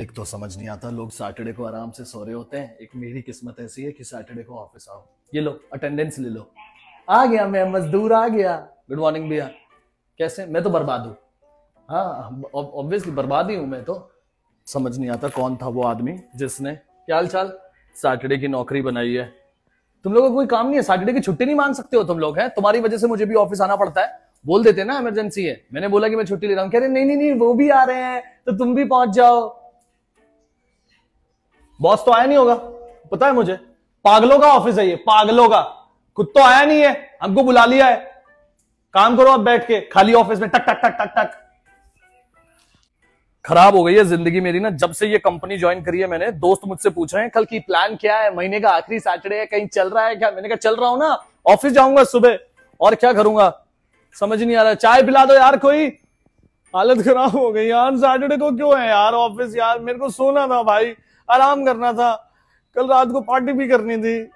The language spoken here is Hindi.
एक तो समझ नहीं आता लोग सैटरडे को आराम से सो रहे होते हैं एक मेरी किस्मत ऐसी है कि सैटरडे को ऑफिस आओ ये लो अटेंडेंस ले लो आ गया मैं मजदूर आ गया गुड मॉर्निंग भैया कैसे मैं तो बर्बाद हूँ हाँ ऑब्वियसली बर्बाद ही हूँ मैं तो समझ नहीं आता कौन था वो आदमी जिसने क्या हाल चाल सैटरडे की नौकरी बनाई है तुम लोगों को कोई काम नहीं है सैटरडे की छुट्टी नहीं मांग सकते हो तुम लोग हैं तुम्हारी वजह से मुझे भी ऑफिस आना पड़ता है बोल देते ना इमरजेंसी है मैंने बोला कि मैं छुट्टी ले रहा हूँ कह रहे नहीं नहीं नहीं वो भी आ रहे हैं तो तुम भी पहुंच जाओ बॉस तो आया नहीं होगा पता है मुझे पागलों का ऑफिस है ये पागलों का खुद तो आया नहीं है हमको बुला लिया है काम करो आप बैठ के खाली ऑफिस में टक टक टक टक टक खराब हो गई है जिंदगी मेरी ना जब से ये कंपनी ज्वाइन करी है मैंने दोस्त मुझसे पूछ रहे हैं कल की प्लान क्या है महीने का आखिरी सैटरडे है कहीं चल रहा है क्या मैंने कहा चल रहा हूं ना ऑफिस जाऊंगा सुबह और क्या करूंगा समझ नहीं आ रहा चाय पिला दो यार कोई हालत खराब हो गई यार सैटरडे को क्यों है यार ऑफिस यार मेरे को सोना था भाई आराम करना था कल रात को पार्टी भी करनी थी